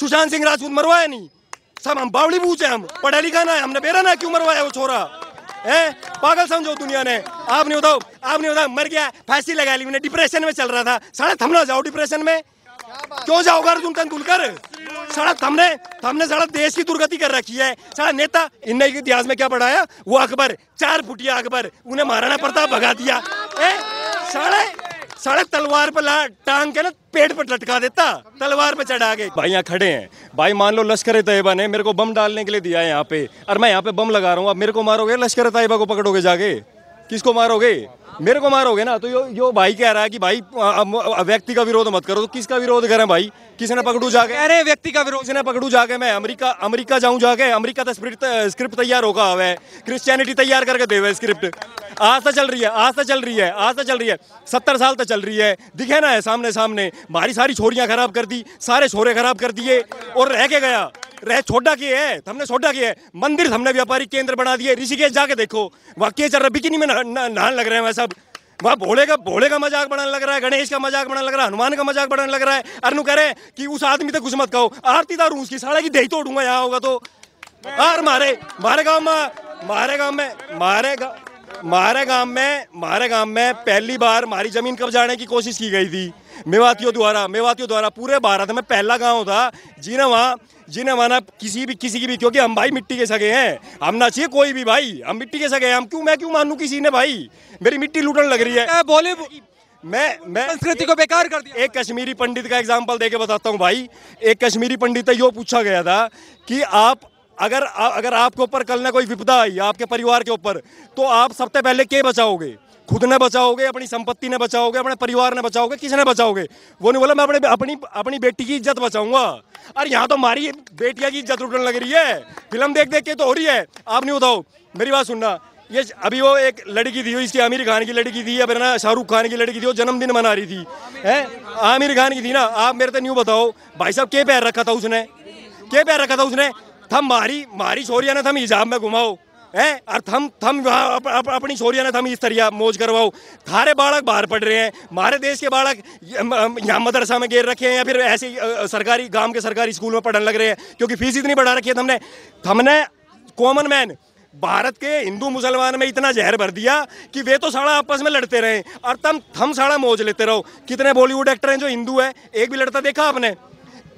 सुशांत सिंह राजपूत मरवाया नहीं सब हम बावड़ी पूछे हम पढ़ा लिखा ना है हमने बेरा ना क्यों मरवाया वो छोरा है पागल समझो दुनिया ने आपने बताओ आपने बताओ मर गया फांसी लगा ली मैंने डिप्रेशन में चल रहा था सड़क थमना जाओ डिप्रेशन में क्यों जाओगे तुम तेंदुलकर सड़क थमने थमने सड़क देश की दुर्गति कर रखी है सड़क नेता इन इतिहास में क्या पढ़ाया वो अकबर चार फुटिया अकबर उन्हें महाराणा प्रताप भगा दिया सड़क सड़क तलवार पर टांग के ना पेट पर लटका देता तलवार पे चढ़ा के भाई यहाँ खड़े हैं भाई मान लो लश्कर तयबा ने मेरे को बम डालने के लिए दिया है यहाँ पे और मैं यहाँ पे बम लगा रहा हूँ आप मेरे को मारोगे लश्कर तयबा को पकड़ोगे जाके किसको मारोगे मेरे को मारोगे ना तो यो यो भाई कह रहा है कि भाई व्यक्ति का विरोध मत करो तो किसका विरोध करें भाई किसने पकड़ू जाके अरे व्यक्ति का विरोध किसने पकड़ू जाके मैं अमेरिका अमेरिका जाऊं जाके अमेरिका तो स्क्रिप्ट तैयार होगा हुआ क्रिश्चियनिटी तैयार करके देवे स्क्रिप्ट आज तक तो चल रही है आज तक तो चल रही है आज तक तो चल रही है सत्तर साल तक चल रही है दिखे ना है सामने सामने भारी सारी छोरियाँ खराब कर दी सारे छोरे खराब कर दिए और रह के गया रह छोटा किए है हमने छोटा किए है मंदिर हमने व्यापारी केंद्र बना दिए ऋषिकेश जाके देखो वहाँ के चल रहा बिकिनी में नहान लग रहे हैं वैसा वहाँ भोले का भोले का मजाक बनाने लग रहा है गणेश का मजाक बनाने लग रहा है हनुमान का मजाक बनाने लग रहा है अरनु कह रहे हैं कि उस आदमी तक कुछ मत कहो आरती दारू उसकी साड़ा की दही तोड़ूंगा यहाँ होगा तो और मारे मारे गाँव में मारे गाँव में मारे मारे गांव में मारे गांव में पहली बार हमारी जमीन कब जाने की कोशिश की गई थी मेवातियों द्वारा मेवातियों द्वारा पूरे भारत में पहला गांव था जी ना वहाँ जिन्हें माना किसी भी किसी की भी क्योंकि हम भाई मिट्टी के सगे हैं हम ना चाहिए कोई भी भाई हम मिट्टी के सगे हैं हम क्यों मैं क्यों मानू किसी ने भाई मेरी मिट्टी लूटन लग रही है बॉलीवुड मैं मैं संस्कृति को बेकार कर दिया एक कश्मीरी पंडित का एग्जाम्पल दे बताता हूँ भाई एक कश्मीरी पंडित यो पूछा गया था कि आप अगर अगर आपके ऊपर कल ना कोई विपदा आई आपके परिवार के ऊपर तो आप सबसे पहले के बचाओगे खुद ने बचाओगे अपनी संपत्ति ने बचाओगे अपने परिवार ने बचाओगे किसने बचाओगे वो नहीं बोला मैं अपने अपनी अपनी बेटी की इज्जत बचाऊंगा अरे यहाँ तो हमारी बेटिया की इज्जत रुटने लग रही है फिल्म देख देख के तो हो रही है आप नहीं बताओ मेरी बात सुनना ये अभी वो एक लड़की थी इसकी आमिर खान की लड़की थी या ना शाहरुख खान की लड़की थी वो जन्मदिन मना रही थी है आमिर खान की थी ना आप मेरे तो न्यू बताओ भाई साहब क्या पैर रखा था उसने क्या पैर रखा था उसने थम मारी मारी छोरिया ना थम हिजाब में घुमाओ है और थम अप, अप, अपनी छोरिया ने थम इस तरह मौज करवाओ थारे बालक बाहर पढ़ रहे हैं हमारे देश के बालक यहाँ मदरसा में गेर रखे हैं या फिर ऐसे सरकारी गांव के सरकारी स्कूल में पढ़ने लग रहे हैं क्योंकि फीस इतनी बढ़ा रखी है हमने हमने कॉमन मैन भारत के हिंदू मुसलमान में इतना जहर भर दिया कि वे तो साड़ा आपस में लड़ते रहे और तम थम साड़ा मौज लेते रहो कितने बॉलीवुड एक्टर हैं जो हिंदू है एक भी लड़ता देखा आपने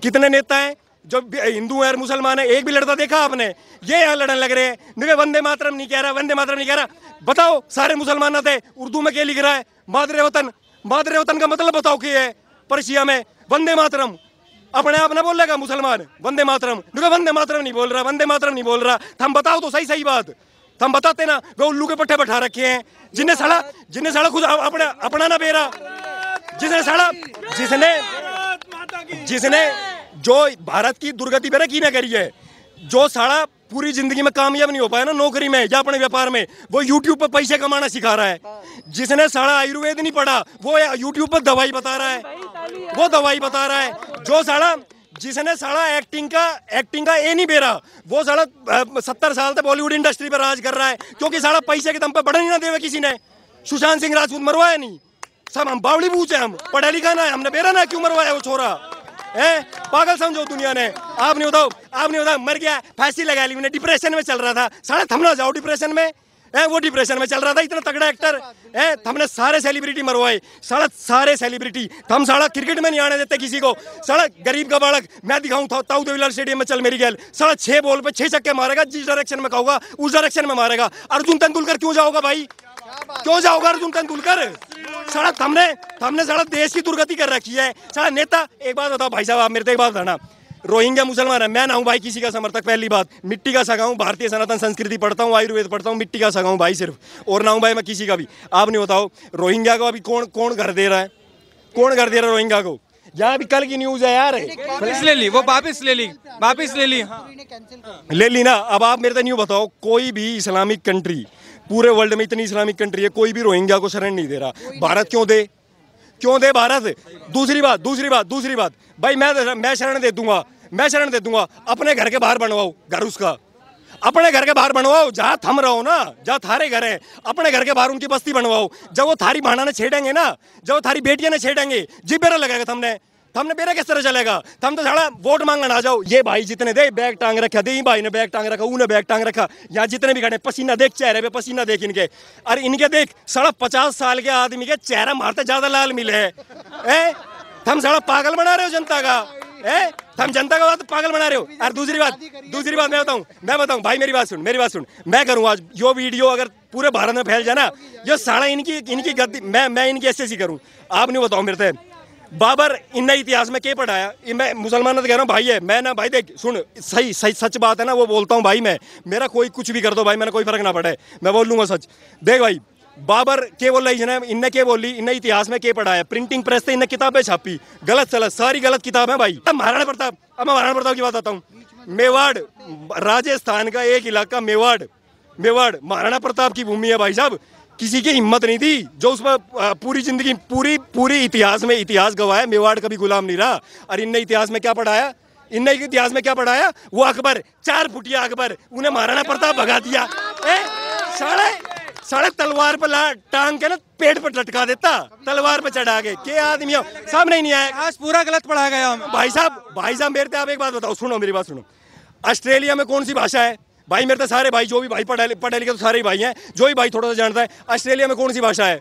कितने नेता हैं जो हिंदू है और मुसलमान है एक भी लड़ता देखा आपने ये यहाँ लड़न लग रहे हैं देखिए वंदे मातरम नहीं कह रहा वंदे मातरम नहीं कह रहा बताओ सारे मुसलमान थे उर्दू में क्या लिख रहा है मादरे वतन मादरे वतन का मतलब बताओ क्या है परसिया में वंदे मातरम अपने आप ना बोलेगा मुसलमान वंदे मातरम देखो वंदे मातरम नहीं बोल रहा वंदे मातरम नहीं बोल रहा हम बताओ तो सही सही बात हम बताते ना वे उल्लू के पट्टे बैठा रखे हैं जिन्हें सड़ा जिन्हें सड़ा खुद अपना अपना ना बेरा जिसने सड़ा जिसने जिसने जो भारत की दुर्गति मैंने की ना करी है जो सारा पूरी जिंदगी में कामयाब नहीं हो पाया ना नौकरी में या अपने व्यापार में वो यूट्यूब पर पैसे कमाना सिखा रहा है जिसने सारा आयुर्वेद नहीं पढ़ा वो यूट्यूब पर दवाई बता रहा है वो दवाई बता रहा है जो सारा जिसने सारा एक्टिंग का एक्टिंग का ए नहीं बेरा वो सारा सत्तर साल से बॉलीवुड इंडस्ट्री पर राज कर रहा है क्योंकि सारा पैसे के दम पर नहीं ना देवे किसी ने सुशांत सिंह राजपूत मरवाया नहीं सब हम बावली पूछे हम पढ़ा लिखा ना है हमने बेरा ना क्यों मरवाया वो छोरा है पागल समझो दुनिया ने आपने बताओ आपने बताओ मर गया फांसी लगा ली मैंने डिप्रेशन में चल रहा था सारे थमना जाओ डिप्रेशन में है वो डिप्रेशन में चल रहा था इतना तगड़ा एक्टर है हमने सारे सेलिब्रिटी मरवाए सड़क सारे सेलिब्रिटी हम सड़क क्रिकेट में नहीं आने देते किसी को सड़क गरीब का बालक मैं दिखाऊं था ताऊ देवीलाल स्टेडियम में चल मेरी गैल सड़क छह बॉल पे छह चक्के मारेगा जिस डायरेक्शन में कहूंगा उस डायरेक्शन में मारेगा अर्जुन तेंदुलकर क्यों जाओगा भाई क्यों जाओगे अर्जुन तेंदुलकर सारा हमने हमने सारा देश की दुर्गति कर रखी है सारा नेता एक बात बताओ भाई साहब आप मेरे तो एक बात बताना रोहिंग्या मुसलमान है मैं ना हूँ भाई किसी का समर्थक पहली बात मिट्टी का सगा हूँ भारतीय सनातन संस्कृति पढ़ता हूँ आयुर्वेद पढ़ता हूँ मिट्टी का सगा हूँ भाई सिर्फ और ना हूँ भाई मैं किसी का भी आप नहीं बताओ रोहिंग्या को अभी कौन कौन घर दे रहा है कौन घर दे रहा है रोहिंग्या को यहाँ अभी कल की न्यूज है यार वापिस ले ली वो वापिस ले ली वापिस ले ली हाँ। ले ली ना अब आप मेरे तो न्यू बताओ कोई भी इस्लामिक कंट्री पूरे वर्ल्ड में इतनी इस्लामिक कंट्री है कोई भी रोहिंग्या को शरण नहीं दे रहा भारत क्यों दे क्यों दे भारत दूसरी बात दूसरी बात दूसरी बात भाई मैं मैं शरण दे दूंगा मैं शरण दे दूंगा अपने घर के बाहर बनवाओ घर उसका अपने घर के बाहर बनवाओ जहाँ थम रहो ना जहाँ थारे घर है अपने घर के बाहर उनकी बस्ती बनवाओ जब वो थारी भाणा ने छेड़ेंगे ना जब वो थारी बेटियां ने छेड़ेंगे जिबेरा लगाएगा थमने तो हमने बेरा किस तरह चलेगा तो हम तो झाड़ा वोट मांगना आ जाओ ये भाई जितने दे बैग टांग रखा दे भाई ने बैग टांग रखा ऊ ने बैग टांग रखा यहाँ जितने भी खड़े पसीना देख चेहरे पे पसीना देख इनके अरे इनके देख साढ़ा पचास साल के आदमी के चेहरा मारते ज्यादा लाल मिले है हम साढ़ा पागल बना रहे हो जनता का है हम जनता का बात पागल बना रहे हो और दूसरी बात दूसरी बात मैं बताऊं मैं बताऊं भाई मेरी बात सुन मेरी बात सुन मैं करूँ आज यो वीडियो अगर पूरे भारत में फैल जाए ना ये सारा इनकी इनकी गद्दी मैं मैं इनकी ऐसे ऐसी करूँ आप नहीं बताओ मेरे से बाबर इन्ना इतिहास में क्या पढ़ाया मैं मुसलमान तो कह रहा हूँ भाई है मैं ना भाई देख सुन सही सही सच बात है ना वो बोलता हूँ भाई मैं मेरा कोई कुछ भी कर दो भाई मेरा कोई फर्क ना पड़े मैं बोल लूंगा सच देख भाई बाबर के बोल रही है ना के बोली इन्हें इतिहास में के पढ़ाया प्रिंटिंग प्रेस से इन्हें किताबें छापी गलत सलत सारी गलत किताब है भाई अब महाराणा प्रताप अब मैं महाराणा प्रताप की बात आता हूँ मेवाड़ राजस्थान का एक इलाका मेवाड़ मेवाड़ महाराणा प्रताप की भूमि है भाई साहब किसी की हिम्मत नहीं थी जो उस पर पूरी जिंदगी पूरी पूरी इतिहास में इतिहास गवाया मेवाड़ कभी गुलाम नहीं रहा और इनने इतिहास में क्या पढ़ाया इनने इतिहास में क्या पढ़ाया वो अकबर चार फुटिया अकबर उन्हें महाराणा प्रताप भगा दिया सड़क तलवार पर टांग के ना पेट पर लटका देता तलवार पर चढ़ा के के आदमी हो सामने ही नहीं आया आज पूरा गलत पढ़ा गया हम भाई साहब भाई साहब मेरे आप एक बात बताओ सुनो मेरी बात सुनो ऑस्ट्रेलिया में कौन सी भाषा है भाई मेरे तो सारे भाई जो भी भाई पढ़े पढ़े लिखे तो सारे भाई हैं जो भी भाई थोड़ा सा जानता है ऑस्ट्रेलिया में कौन सी भाषा है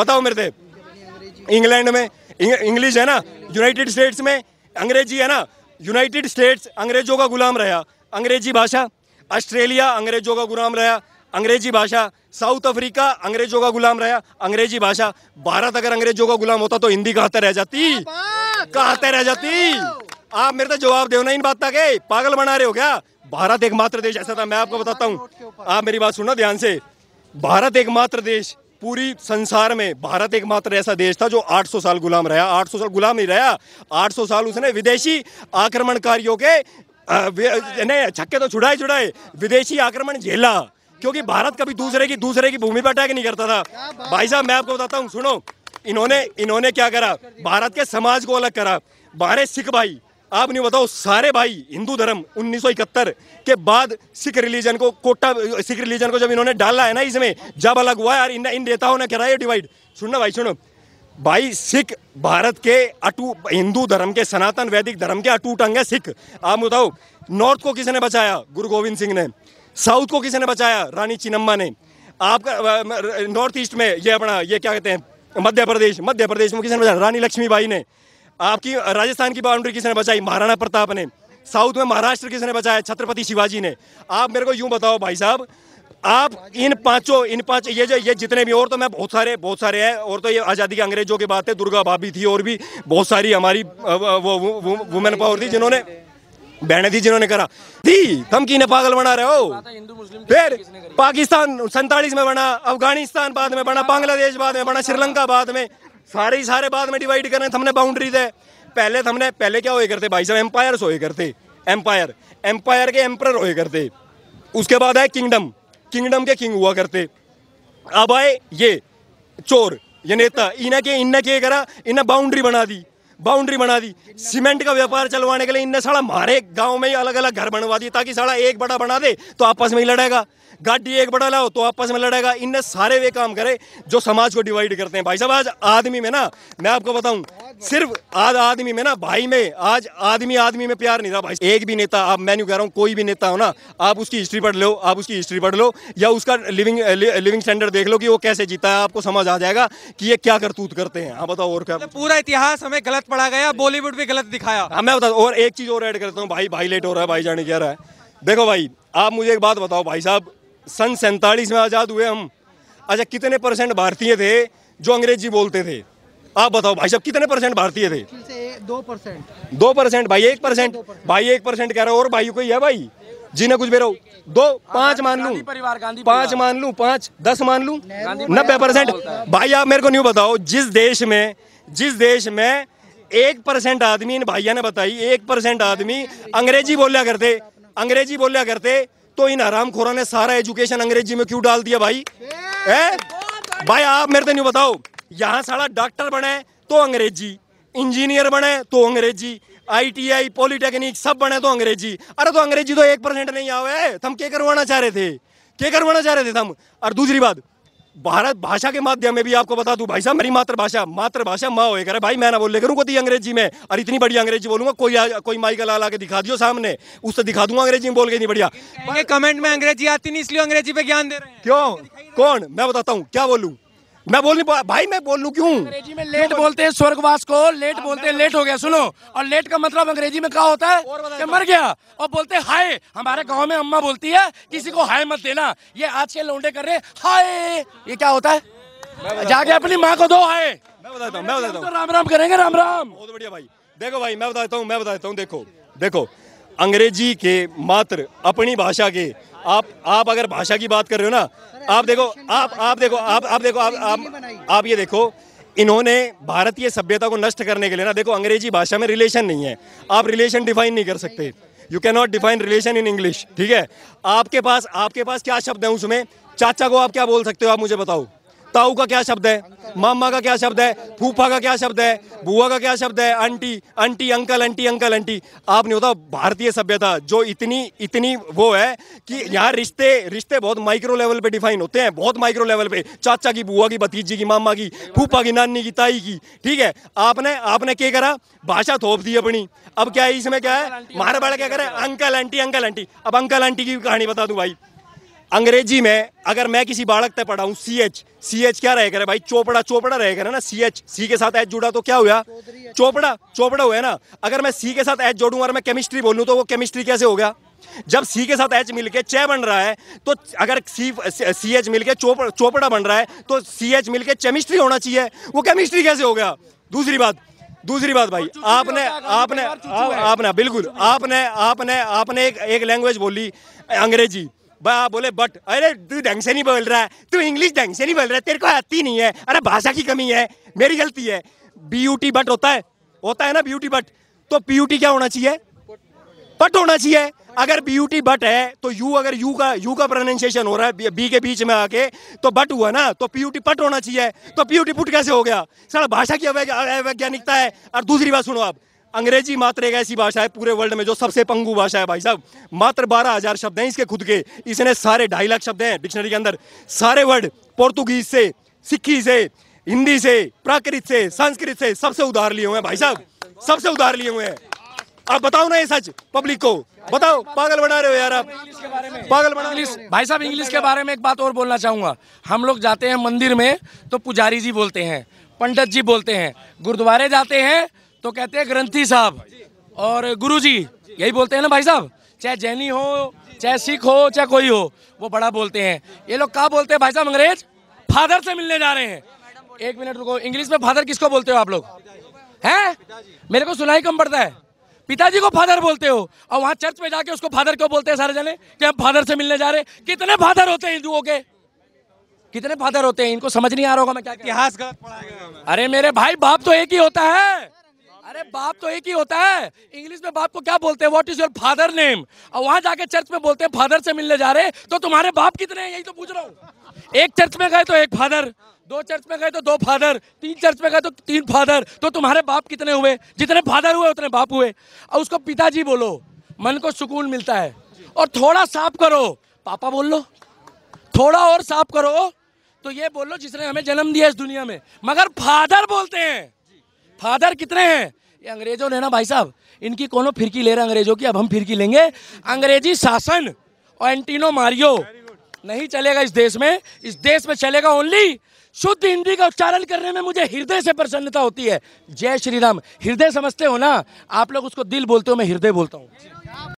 बताओ मेरे से इंग्लैंड में इंग्लिश है ना यूनाइटेड स्टेट्स में अंग्रेजी है ना यूनाइटेड स्टेट्स अंग्रेजों का गुलाम रहा अंग्रेजी भाषा ऑस्ट्रेलिया अंग्रेजों का गुलाम रहा अंग्रेजी भाषा साउथ अफ्रीका अंग्रेजों का गुलाम रहा अंग्रेजी भाषा भारत अगर अंग्रेजों का गुलाम होता तो हिंदी कहाँ रह जाती कहाँ रह जाती आप मेरे तो जवाब दो ना इन बात के पागल बना रहे हो क्या भारत एकमात्र देश ऐसा था मैं आपको बताता हूँ आप मेरी बात सुनना ध्यान से भारत एकमात्र देश पूरी संसार में भारत एकमात्र ऐसा देश था जो 800 साल गुलाम रहा 800 साल गुलाम ही रहा 800 साल उसने विदेशी आक्रमणकारियों के नहीं छक्के तो छुड़ाए छुड़ाए विदेशी आक्रमण झेला क्योंकि भारत कभी दूसरे की दूसरे की भूमि पर अटैक नहीं करता था भाई साहब मैं आपको बताता हूँ सुनो इन्होंने इन्होंने क्या करा भारत के समाज को अलग करा बारे सिख भाई आप नहीं बताओ सारे भाई हिंदू धर्म 1971 के बाद सिख रिलीजन को कोटा सिख रिलीजन को जब इन्होंने डाला है ना इसमें जब अलग हुआ यार इन इन नेताओं ने कराया डिवाइड सुनना भाई सुनो भाई सिख भारत के अटू हिंदू धर्म के सनातन वैदिक धर्म के अटूट अंग है सिख आप बताओ नॉर्थ को किसने बचाया गुरु गोविंद सिंह ने साउथ को किसने बचाया रानी चिनम्मा ने आपका नॉर्थ ईस्ट में ये अपना ये क्या कहते हैं मध्य प्रदेश मध्य प्रदेश में किसने बचाया रानी लक्ष्मी बाई ने आपकी राजस्थान की बाउंड्री किसने बचाई महाराणा प्रताप ने साउथ में महाराष्ट्र किसने बचाया छत्रपति शिवाजी ने आप मेरे को यूं बताओ भाई साहब आप इन पांचों इन पांच ये जो ये जितने भी और तो मैं बहुत सारे बहुत सारे हैं और तो ये आज़ादी के अंग्रेजों की बात है दुर्गा भाभी थी और भी बहुत सारी हमारी वो वुमेन पावर थी जिन्होंने बहने थी जिन्होंने करा थी हम की पागल बना रहे हो फिर पाकिस्तान सैतालीस में बना अफगानिस्तान बाद में बना बांग्लादेश बाद में बना श्रीलंका बाद में सारे ही सारे बाद में डिवाइड करें हमने बाउंड्री दे पहले हमने पहले क्या होए करते भाई साहब एम्पायर होए करते एम्पायर एम्पायर के एम्पर होए करते उसके बाद आए किंगडम किंगडम के किंग हुआ करते अब आए ये चोर ये नेता इन्हें के इन्हें के करा इन्हें बाउंड्री बना दी बाउंड्री बना दी सीमेंट का व्यापार चलवाने के लिए इन्हें साला हमारे गांव में ही अलग अलग घर बनवा दिए ताकि साला एक बड़ा बना दे तो आपस में ही लड़ेगा गाड़ी एक बड़ा लाओ तो आपस में लड़ेगा इनने सारे वे काम करे जो समाज को डिवाइड करते हैं भाई साहब आज आदमी में ना मैं आपको बताऊं सिर्फ आज आदमी में ना भाई में आज आदमी आदमी में प्यार नहीं था भाई एक भी नेता आप मैं नहीं कह रहा हूँ कोई भी नेता हो ना आप उसकी हिस्ट्री पढ़ लो आप उसकी हिस्ट्री पढ़ लो या उसका लिविंग लिविंग स्टैंडर्ड देख लो कि वो कैसे जीता है आपको समझ आ जाएगा कि ये क्या करतूत करते हैं हाँ बताओ और क्या मतलब पूरा इतिहास हमें गलत पढ़ा गया बॉलीवुड भी गलत दिखाया हाँ मैं बता और एक चीज़ और ऐड करता हूँ भाई भाई लेट हो रहा है भाई जाने कह रहा है देखो भाई आप मुझे एक बात बताओ भाई साहब सन सैंतालीस में आज़ाद हुए हम अच्छा कितने परसेंट भारतीय थे जो अंग्रेजी बोलते थे आप बताओ भाई साहब कितने परसेंट भारतीय थे दो परसेंट दो परसेंट भाई एक परसेंट भाई एक परसेंट कह रहा और भाई कोई है भाई जी कुछ बेरो दो पांच मान लू पांच मान लू पांच दस मान लू नब्बे परसेंट भाई आप मेरे को नहीं बताओ जिस देश में जिस देश में एक परसेंट आदमी इन भाइया ने बताई एक परसेंट आदमी अंग्रेजी बोलिया करते अंग्रेजी बोलिया करते तो इन आराम खोरा ने सारा एजुकेशन अंग्रेजी में क्यों डाल दिया भाई है भाई आप मेरे तो नहीं बताओ यहाँ सारा डॉक्टर बने तो अंग्रेजी इंजीनियर बने तो अंग्रेजी आईटीआई पॉलिटेक्निक सब बने तो अंग्रेजी अरे तो अंग्रेजी तो एक परसेंट नहीं आवे हम क्या करवाना चाह रहे थे क्या करवाना चाह रहे थे हम और दूसरी बात भारत भाषा के माध्यम में भी आपको बता दूं भाई साहब मेरी मातृभाषा मातृभाषा माँ हो अरे भाई मैं ना बोल ले करूँ कोई अंग्रेजी में और इतनी बढ़िया अंग्रेजी बोलूंगा कोई आ, कोई माई का लाल आके दिखा दियो सामने उससे दिखा दूंगा अंग्रेजी में बोल के नहीं बढ़िया कमेंट में अंग्रेजी आती नहीं इसलिए अंग्रेजी पे ज्ञान दे रहे हैं क्यों कौन मैं बताता हूँ क्या बोलूँ मैं बोल नहीं भाई मैं बोल लू अंग्रेजी में लेट बोलते हैं स्वर्गवास को लेट हाँ, बोलते हैं लेट हो गया सुनो और लेट का मतलब अंग्रेजी में क्या होता है कि मर गया और बोलते हाय हमारे गांव में अम्मा बोलती है किसी को हाय मत देना ये आज के लौंडे कर रहे हाय ये क्या होता है जाके अपनी माँ को दो हाय हूँ मैं बताता हूँ तो राम राम करेंगे राम राम बहुत बढ़िया भाई देखो भाई मैं बताता हूँ मैं बताता हूँ देखो देखो अंग्रेजी के मात्र अपनी भाषा के आप आप अगर भाषा की बात कर रहे हो ना आप देखो आप आप देखो आप आप देखो आप आप आप ये देखो इन्होंने भारतीय सभ्यता को नष्ट करने के लिए ना देखो अंग्रेजी भाषा में रिलेशन नहीं है आप रिलेशन डिफाइन नहीं कर सकते you can not define relation in English ठीक है आपके पास आपके पास क्या शब्द है उसमें चाचा को आप क्या बोल सकते हो आप मुझे बताओ ताऊ का क्या शब्द है मामा का क्या शब्द है फूफा का क्या शब्द है बुआ का क्या शब्द है aunty aunty uncle aunty uncle aunty आपने होता भारतीय सभ्यता जो इतनी इतनी वो है कि यहाँ रिश्ते रिश्ते बहुत माइक्रो लेवल पे डिफाइन होते हैं बहुत माइक्रो लेवल पे चाचा की बुआ की भतीजी की मामा की फूफा की नानी की ताई की ठीक है आपने आपने क्या करा भाषा थोप दी अपनी अब क्या है इसमें क्या है बड़ा क्या करे अंकल आंटी अंकल आंटी अब अंकल आंटी की कहानी बता दू भाई अंग्रेजी में अगर मैं किसी बाड़क तक पढ़ाऊँ सी एच सी एच क्या रह करे भाई चोपड़ा चोपड़ा रह करे ना सी एच सी के साथ एच जुड़ा तो क्या हुआ चोपड़ा चोपड़ा हुआ है ना अगर मैं सी के साथ एच जोड़ूँ और मैं केमिस्ट्री बोलूँ तो वो केमिस्ट्री कैसे हो गया जब सी के साथ एच मिलके चे बन रहा है तो अगर सी सी एच मिलकर चोप, चोपड़ा बन रहा है तो सी एच मिलकर केमिस्ट्री होना चाहिए वो केमिस्ट्री कैसे हो गया दूसरी बात दूसरी बात भाई आपने आपने आपने बिल्कुल आपने आपने आपने एक लैंग्वेज बोली अंग्रेजी बा बोले बट अरे तू ढंग से नहीं बोल रहा है तू इंग्लिश ढंग से नहीं बोल रहा है तेरे को आती नहीं है अरे भाषा की कमी है मेरी गलती है बी बट होता है होता है ना ब्यूटी बट तो पी क्या होना चाहिए बट होना चाहिए अगर ब्यूटी बट है तो यू अगर यू का यू का प्रोनाउंसिएशन हो रहा है बी के बीच में आके तो बट हुआ ना तो पीयूटी पट होना चाहिए तो पीयूटी पुट कैसे हो गया सर भाषा की अवैज्ञानिकता है और दूसरी बात सुनो आप अंग्रेजी मात्र एक ऐसी भाषा है पूरे वर्ल्ड में जो सबसे पंगू भाषा है भाई साहब मात्र बारह हजार शब्द हैं इसके खुद के इसने सारे ढाई लाख शब्द हैं डिक्शनरी के अंदर सारे वर्ड पोर्तुगीज से सिक्खी से हिंदी से प्राकृत से संस्कृत से सबसे उधार लिए हुए हैं भाई साहब सबसे उधार लिए हुए हैं आप बताओ ना ये सच पब्लिक को बताओ पागल बना रहे हो यार आप पागल बना इंग्लिश भाई साहब इंग्लिश के बारे में एक बात और बोलना चाहूंगा हम लोग जाते हैं मंदिर में तो पुजारी जी बोलते हैं पंडित जी बोलते हैं गुरुद्वारे जाते हैं तो कहते हैं ग्रंथी साहब और गुरु जी यही बोलते हैं ना भाई साहब चाहे जैनी हो चाहे सिख हो चाहे कोई हो वो बड़ा बोलते हैं ये लोग क्या बोलते हैं भाई साहब अंग्रेज फादर से मिलने जा रहे हैं एक मिनट रुको इंग्लिश में फादर किसको बोलते हो आप लोग हैं मेरे को सुनाई कम पड़ता है पिताजी को फादर बोलते हो और वहां चर्च में जाके उसको फादर क्यों बोलते हैं सारे जने कि हम फादर से मिलने जा रहे हैं कितने फादर होते हैं हिंदुओं के कितने फादर होते हैं इनको समझ नहीं आ रहा होगा मैं क्या इतिहास का अरे मेरे भाई बाप तो एक ही होता है अरे बाप तो एक ही होता है इंग्लिश में बाप को क्या बोलते हैं what is your father name और वहां जाके चर्च में बोलते हैं फादर से मिलने जा रहे तो तुम्हारे बाप कितने हैं यही तो पूछ रहा हूँ एक चर्च में गए तो एक फादर दो चर्च में गए तो दो फादर तीन चर्च में गए तो तीन फादर तो तुम्हारे बाप कितने हुए जितने फादर हुए उतने बाप हुए और उसको पिताजी बोलो मन को सुकून मिलता है और थोड़ा साफ करो पापा बोल लो थोड़ा और साफ करो तो ये बोल लो जिसने हमें जन्म दिया इस दुनिया में मगर फादर बोलते हैं फादर कितने हैं ये अंग्रेजों ने ना भाई साहब इनकी कोनो फिरकी ले रहे अंग्रेजों की अब हम फिरकी लेंगे अंग्रेजी शासन और एंटीनो मारियो नहीं चलेगा इस देश में इस देश में चलेगा ओनली शुद्ध हिंदी का उच्चारण करने में मुझे हृदय से प्रसन्नता होती है जय श्री राम हृदय समझते हो ना आप लोग उसको दिल बोलते हो मैं हृदय बोलता हूँ